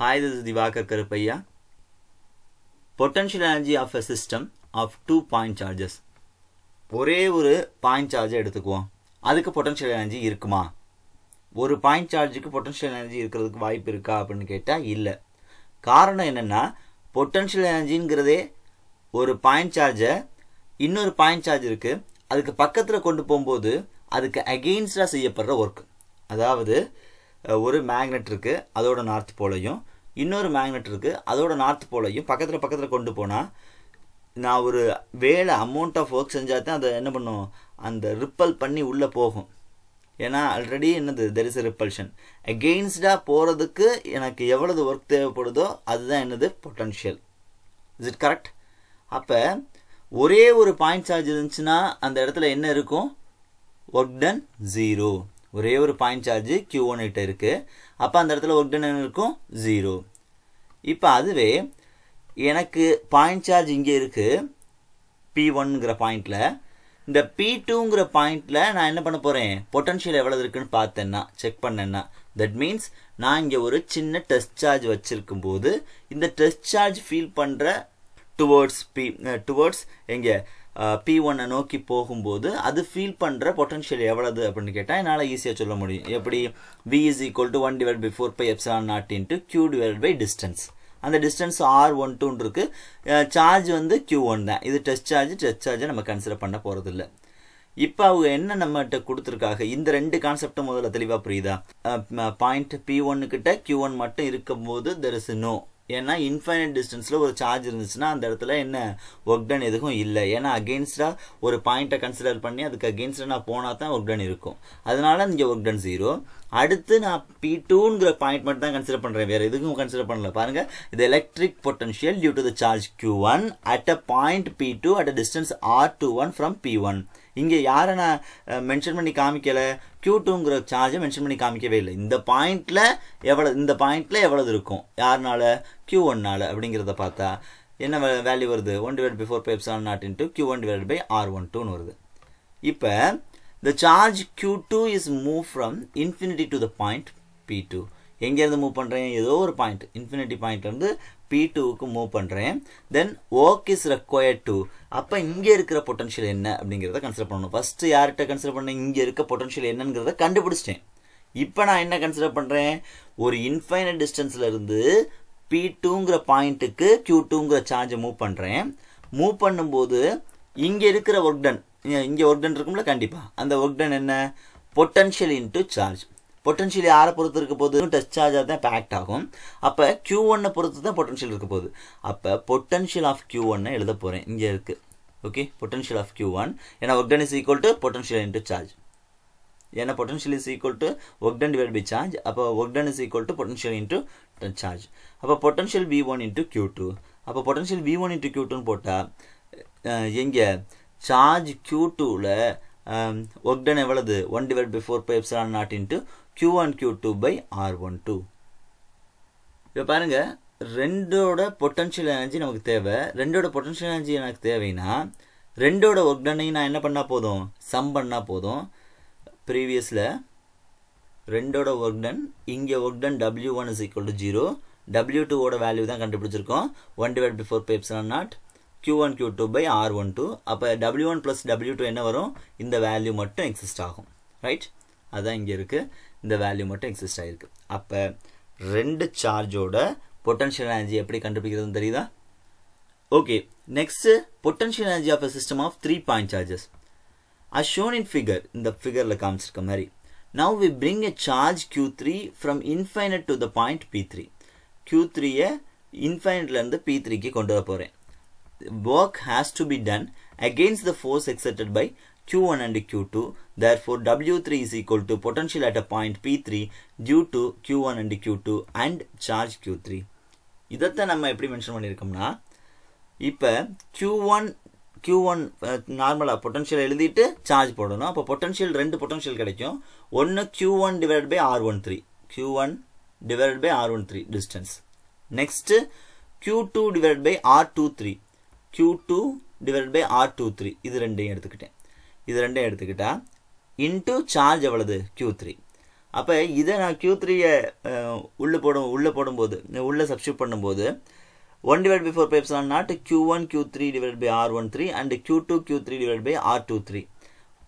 Hi, this is Divakar potential energy of of system of two point charges ஒரே ஒரு point சார்ஜை எடுத்துக்குவோம் அதுக்கு பொட்டன்ஷியல் எனர்ஜி இருக்குமா ஒரு பாயிண்ட் சார்ஜுக்கு பொட்டன்ஷியல் எனர்ஜி இருக்கிறதுக்கு வாய்ப்பு இருக்கா அப்படின்னு கேட்டால் இல்லை காரணம் என்னென்னா பொட்டன்ஷியல் எனர்ஜிங்கிறதே ஒரு பாயிண்ட் சார்ஜை இன்னொரு பாயிண்ட் சார்ஜ் இருக்குது அதுக்கு பக்கத்தில் கொண்டு போகும்போது அதுக்கு அகெயின்ஸ்டாக செய்யப்படுற ஒர்க் அதாவது ஒரு மேக்னெட் இருக்குது அதோட நார்த் போலையும் இன்னொரு மேக்னெட் இருக்குது அதோட நார்த் போலையும் பக்கத்தில் பக்கத்தில் கொண்டு போனால் நான் ஒரு வேலை அமௌண்ட் ஆஃப் ஒர்க் செஞ்சால் தான் அதை என்ன பண்ணும் அந்த ரிப்பல் பண்ணி உள்ளே போகும் ஏன்னா ஆல்ரெடி என்னது தெர் இஸ் எ ரிப்பல்ஷன் அகெயின்ஸ்டாக போகிறதுக்கு எனக்கு எவ்வளவு ஒர்க் தேவைப்படுதோ அதுதான் என்னது பொட்டன்ஷியல் இஸ் இட் கரெக்ட் அப்போ ஒரே ஒரு பாயிண்ட் சார்ஜ் இருந்துச்சுன்னா அந்த இடத்துல என்ன இருக்கும் ஒர்க் டன் ஜீரோ ஒரே ஒரு பாயிண்ட் சார்ஜ் கியூ கிட்ட இருக்குது அப்போ அந்த இடத்துல ஒர்க் டன் இருக்கும் ஜீரோ இப்போ அதுவே எனக்கு பாயிண்ட் சார்ஜ் இங்கே இருக்குது பி ஒன்னுங்கிற பாயிண்டில் இந்த பி டூங்கிற பாயிண்டில் நான் என்ன பண்ண போகிறேன் பொட்டன்ஷியல் எவ்வளோ இருக்குன்னு பார்த்தேன்னா செக் பண்ணேன்னா தட் மீன்ஸ் நான் இங்கே ஒரு சின்ன டெஸ்ட் சார்ஜ் வச்சுருக்கும் போது இந்த டெஸ்ட் சார்ஜ் ஃபீல் பண்ணுற டுவர்ட்ஸ் பி டுவர்ட்ஸ் எங்கே பி ஒன்னை நோக்கி போகும்போது அது ஃபீல் பண்ணுற பொட்டன்ஷியல் எவ்வளவு அப்படின்னு கேட்டால் என்னால் ஈஸியாக சொல்ல முடியும் எப்படி V is equal to one divide by four pi epsilon naught into Q divide by distance அந்த டிஸ்டன்ஸ் ஆர் ஒன் டூன் இருக்குது சார்ஜ் வந்து கியூ ஒன் தான் இது டெஸ்ட் சார்ஜ் டெஸ்ட் சார்ஜை நம்ம கன்சிடர் பண்ண இல்லை இப்போ அவங்க என்ன நம்மகிட்ட கொடுத்துருக்காங்க இந்த ரெண்டு கான்செப்டும் முதல்ல தெளிவாக புரியுதா பாயிண்ட் பி ஒன்னு கிட்ட கியூ ஒன் மட்டும் இருக்கும்போது தெர் இஸ் நோ ஏன்னா இன்ஃபைனட் டிஸ்டன்ஸில் ஒரு சார்ஜ் இருந்துச்சுன்னா அந்த இடத்துல என்ன ஒர்க் டன் எதுவும் இல்லை ஏன்னா அகெயின்ஸ்டாக ஒரு பாயிண்ட்டை கன்சிடர் பண்ணி அதுக்கு அகெயின்ஸ்டாக நான் போனால் தான் ஒர்க் டன் இருக்கும் அதனால இங்கே ஒர்க் டன் ஜீரோ அடுத்து நான் பி டூங்கிற பாயிண்ட் மட்டும் தான் கன்சிடர் பண்ணுறேன் வேறு எதுக்கும் கன்சிடர் பண்ணல பாருங்கள் இது electric potential due to the charge Q one at a point P two at a distance R two one from P one இங்கே யாரை நான் மென்ஷன் பண்ணி காமிக்கலை க்யூ டூங்கிற சார்ஜை மென்ஷன் பண்ணி காமிக்கவே இல்லை இந்த பாயிண்டில் எவ்வளோ இந்த பாயிண்டில் எவ்வளவு இருக்கும் யாருனால க்யூ ஒன்னால் அப்படிங்கிறத பார்த்தா என்ன வேல்யூ வருது one divide by four pi seven naught two Q one divide by R one டூன்னு வருது இப்போ the charge Q two is move from infinity to the point P two எங்கேருந்து மூவ் பண்ணுறேன் ஏதோ ஒரு பாயிண்ட் இன்ஃபினிட்டி வந்து பி டூவுக்கு மூவ் பண்ணுறேன் then work is required to அப்போ இங்கே இருக்கிற பொட்டன்ஷியல் என்ன அப்படிங்கிறத கன்சிடர் பண்ணணும் ஃபஸ்ட்டு யார்கிட்ட கன்சிடர் பண்ணேன் இங்கே இருக்க பொட்டன்ஷியல் என்னங்கிறத கண்டுபிடிச்சிட்டேன் இப்போ நான் என்ன கன்சிடர் பண்ணுறேன் ஒரு இன்ஃபைனட் டிஸ்டன்ஸில் இருந்து பி டூங்கிற பாயிண்ட்டுக்கு கியூ டூங்கிற சார்ஜை மூவ் பண்ணுறேன் மூவ் பண்ணும்போது இங்கே இருக்கிற ஒர்க் டன் இங்கே ஒர்க் டன் இருக்கும்ல கண்டிப்பாக அந்த ஒர்க் டன் என்ன பொட்டன்ஷியல் இன்ட்டு சார்ஜ் பொட்டன்ஷியல் யாரை பொறுத்து இருக்க போது டெஸ்ட் சார்ஜர் தான் பேக்ட் ஆகும் அப்போ கியூ ஒன்னை பொறுத்து தான் பொட்டன்ஷியல் இருக்க போகுது அப்போ பொட்டன்ஷியல் ஆஃப் கியூ ஒன்னை எழுத போகிறேன் இங்கே இருக்குது okay potential of Q one ஏன்னா work done is equal to potential into charge ஏன்னா potential is equal to work done divide by charge அப்போ work done is equal to potential into charge அப்போ potential V one into Q two அப்போ potential V one into Q டூன்னு போட்டால் எங்கே charge Q டூவில் work done எவ்வளவு one divide by four pi epsilon naught into Q1 Q2 by R one two இப்போ பாருங்கள் ரெண்டோட பொட்டன்ஷியல் எனர்ஜி நமக்கு தேவை ரெண்டோட பொட்டன்ஷியல் எனர்ஜி எனக்கு தேவைன்னா ரெண்டோட ஒர்க் டன்னையும் நான் என்ன பண்ணால் போதும் சம் பண்ணால் போதும் ப்ரீவியஸில் ரெண்டோட ஒர்க் டன் இங்கே work done W one is equal to zero W டூவோட வேல்யூ தான் கண்டுபிடிச்சிருக்கோம் ஒன் டிவைட் பிஃபோர் பேப்ஸ் பேப்ஸ்லாம் naught Q one Q two by R one two அப்போ W one plus W two என்ன வரும் இந்த வேல்யூ மட்டும் எக்ஸிஸ்ட் ஆகும் ரைட் அதுதான் இங்கே இருக்குது இந்த வேல்யூ மட்டும் எக்ஸிஸ்ட் ஆகிருக்கு அப்போ ரெண்டு சார்ஜோட பொட்டன்ஷியல் எனர்ஜி எப்படி கண்டுபிடிக்கிறதுன்னு தெரியுதா okay next potential energy of a system of three point charges as shown in figure இந்த ஃபிகரில் காமிச்சிருக்க மாதிரி now we bring a charge Q three from infinite to the point P three Q த்ரீயை இன்ஃபைனட்லேருந்து P த்ரீக்கு கொண்டு வர போகிறேன் work has to be done against the force exerted by Q1 and Q2. Therefore, W3 is equal to potential at a point P3 due to Q1 and Q2 and charge Q3. இதைத்தான் நம்ம எப்படி mention பண்ணியிருக்கோம்னா இப்போ Q one Q one நார்மலாக potential எழுதிட்டு charge போடணும் அப்போ potential ரெண்டு பொட்டன்ஷியல் கிடைக்கும் ஒன்று Q one divide by R one three Q one divide by R one three distance next Q two divide by R two three two by R two three இது ரெண்டையும் எடுத்துக்கிட்டேன் இது ரெண்டையும் எடுத்துக்கிட்டால் இன்ட்டு சார்ஜ் எவ்வளவு Q three அப்போ இதை நான் க்யூ த்ரீயை உள்ளே போடும் உள்ளே போடும்போது உள்ளே சப்ஸ்டியூட் பண்ணும்போது ஒன் டிவைட் பை ஃபோர் பைப்ஸ் ஆன் naught Q one Q three divide by R one three and Q two Q three divide by R two three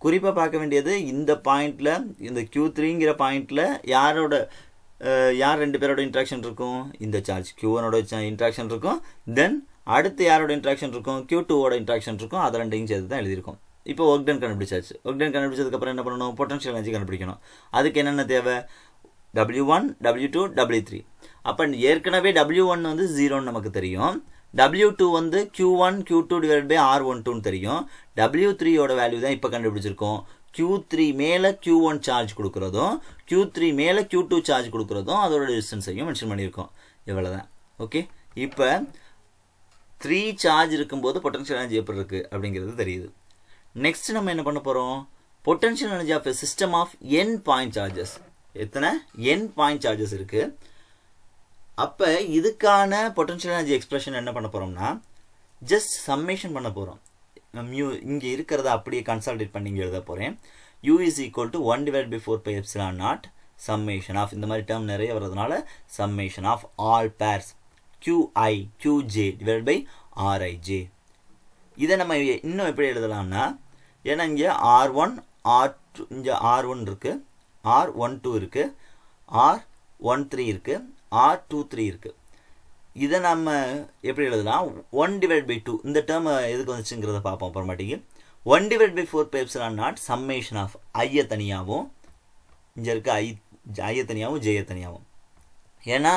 குறிப்பாக பார்க்க வேண்டியது இந்த பாயிண்டில் இந்த கியூ த்ரீங்கிற பாயிண்டில் யாரோட யார் ரெண்டு பேரோட இன்ட்ராக்ஷன் இருக்கும் இந்த சார்ஜ் கியூ ஒனோட இன்ட்ராக்ஷன் இருக்கும் தென் அடுத்து யாரோட இன்ட்ராக்ஷன் இருக்கும் கியூ டூவோட இன்ட்ராக்ஷன் இருக்கும் அதை ரெண்டையும் சேர்த்து தான் எழுதியிருக்கோம் இப்போ ஒர்க் டன் கண்டுபிடிச்சாச்சு ஒர்க் டன் கண்டுபிடிச்சதுக்கப்புறம் என்ன பண்ணணும் பொட்டன்ஷியல் எனர்ஜி கண்டுபிடிக்கணும் அதுக்கு என்னென்ன தேவை W one W two W three அப்போ ஏற்கனவே டபிள்யூ ஒன் வந்து ஜீரோன்னு நமக்கு தெரியும் டபிள்யூ டூ வந்து Q one Q two divide by R one டூன்னு தெரியும் டபிள்யூ த்ரீயோட வேல்யூ தான் இப்போ கண்டுபிடிச்சிருக்கோம் கியூ த்ரீ மேலே கியூ ஒன் சார்ஜ் கொடுக்குறதும் கியூ த்ரீ மேலே கியூ டூ சார்ஜ் கொடுக்குறதும் அதோட டிஸ்டன்ஸையும் மென்ஷன் பண்ணியிருக்கோம் இவ்வளோ தான் ஓகே இப்போ த்ரீ சார்ஜ் இருக்கும்போது பொட்டன்ஷியல் எனர்ஜி எப்படி இருக்குது அப்படிங்கிறது தெரியுது நெக்ஸ்ட் நம்ம என்ன பண்ண போகிறோம் potential energy of a system of N point charges எத்தனை என் பாயிண்ட் சார்ஜஸ் இருக்குது அப்போ இதுக்கான பொட்டன்ஷியல் எனர்ஜி எக்ஸ்பிரஷன் என்ன பண்ண போகிறோம்னா ஜஸ்ட் சம்மேஷன் பண்ண போகிறோம் மியூ இங்கே இருக்கிறத அப்படியே கன்சல்டேட் பண்ணி இங்கே எழுத போகிறேன் U is equal to one divide by four pi epsilon naught summation of இந்த மாதிரி டேர்ம் நிறைய வர்றதுனால summation of all pairs Q I Q J divide by R I J இதை நம்ம இன்னும் எப்படி எழுதலாம்னா ஏன்னா இங்கே ஆர் ஒன் ஆர் டூ இங்கே ஆர் ஒன் இருக்குது ஆர் ஒன் டூ இருக்குது ஆர் ஒன் த்ரீ இருக்குது ஆர் டூ த்ரீ இருக்குது இதை நம்ம எப்படி எழுதுனா ஒன் டிவைட் பை டூ இந்த டேர்ம் எதுக்கு வந்துச்சுங்கிறத பார்ப்போம் அப்புறமாட்டிக்கு ஒன் டிவைட் பை ஃபோர் பேப்ஸ் ஆன் நாட் சம்மேஷன் ஆஃப் ஐய தனியாகவும் இங்கே இருக்க ஐ ஐய தனியாகவும் ஜெய தனியாகவும் ஏன்னா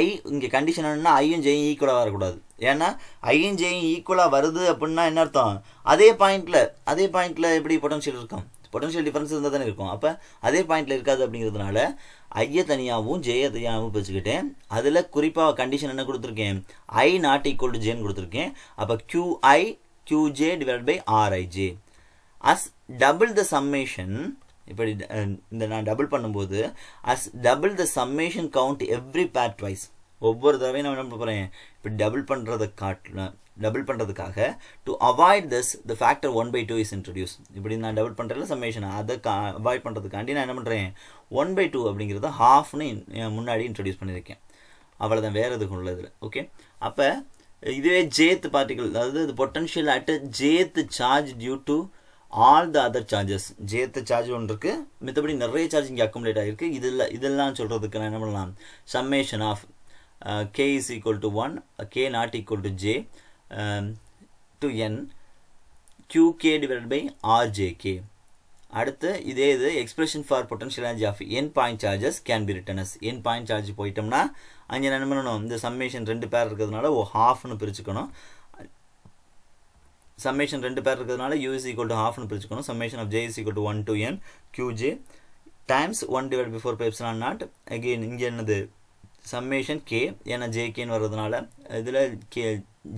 ஐ இங்கே கண்டிஷன் என்னென்னா ஐயும் ஜெயும் ஈக்குவலாக வரக்கூடாது ஏன்னா ஐயும் ஜெயும் ஈக்குவலாக வருது அப்படின்னா என்ன அர்த்தம் அதே பாயிண்டில் அதே பாயிண்டில் எப்படி பொட்டன்ஷியல் இருக்கும் பொட்டன்ஷியல் டிஃப்ரென்ஸ் இருந்தால் தானே இருக்கும் அப்போ அதே பாயிண்டில் இருக்காது அப்படிங்கிறதுனால ஐய தனியாகவும் ஜெய தனியாகவும் பிரிச்சுக்கிட்டேன் அதில் குறிப்பாக கண்டிஷன் என்ன கொடுத்துருக்கேன் ஐ நாட் ஈக்குவல் டு ஜேன்னு கொடுத்துருக்கேன் அப்போ I Q J divide by R I J as double the summation இப்படி இந்த நான் டபுள் பண்ணும்போது as double the summation count every pair twice ஒவ்வொரு தடவையும் நான் என்ன போகிறேன் இப்படி டபுள் பண்ணுறதை காட்டில் டபுள் பண்ணுறதுக்காக to avoid this the factor one by two is introduce இப்படி நான் டபுள் பண்ணுறதுல சம்மேஷன் அதை கா அவாய்ட் பண்ணுறதுக்காண்டி நான் என்ன பண்ணுறேன் ஒன் பை டூ அப்படிங்கிறத ஹாஃப்னு முன்னாடி இன்ட்ரடியூஸ் பண்ணியிருக்கேன் அவ்வளோதான் வேறு எதுக்கும் உள்ளதில் ஓகே அப்போ இதுவே ஜேத்து பார்ட்டிகல் அதாவது இது potential at jth charge due to all the other charges ஜேத்த சார்ஜ் ஒன்று இருக்குது மித்தபடி நிறைய சார்ஜ் இங்கே அக்குமுலேட் ஆகிருக்கு இதில் இதெல்லாம் சொல்கிறதுக்கு நான் என்ன பண்ணலாம் summation of K is equal to one K not equal to J to N Q K divide by K அடுத்து இதே இது expression for potential energy of N point charges can be written N point charge போயிட்டோம்னா அங்கே என்ன பண்ணணும் இந்த summation ரெண்டு பேர் இருக்கிறதுனால ஓ ஹாஃப்னு பிரிச்சுக்கணும் சம்மேஷன் ரெண்டு பேர் இருக்கிறதுனால யூஸ் ஈக்குவல் டு ஹாஃப்னு பிரிச்சுக்கணும் summation of J is equal to one to N Q J times one divide by four pi epsilon naught again இங்கே என்னது சம்மேஷன் கே ஏன்னா ஜே கேன்னு வர்றதுனால இதில் கே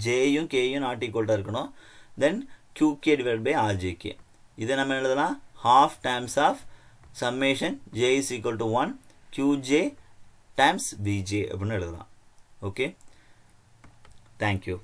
ஜேயும் கேயும் நாட் ஈக்குவல்டாக இருக்கணும் then Q K divide by R R J K இதை நம்ம எழுதலாம் half times of summation J is equal to one Q J times P J அப்படின்னு எழுதலாம் ஓகே தேங்க்யூ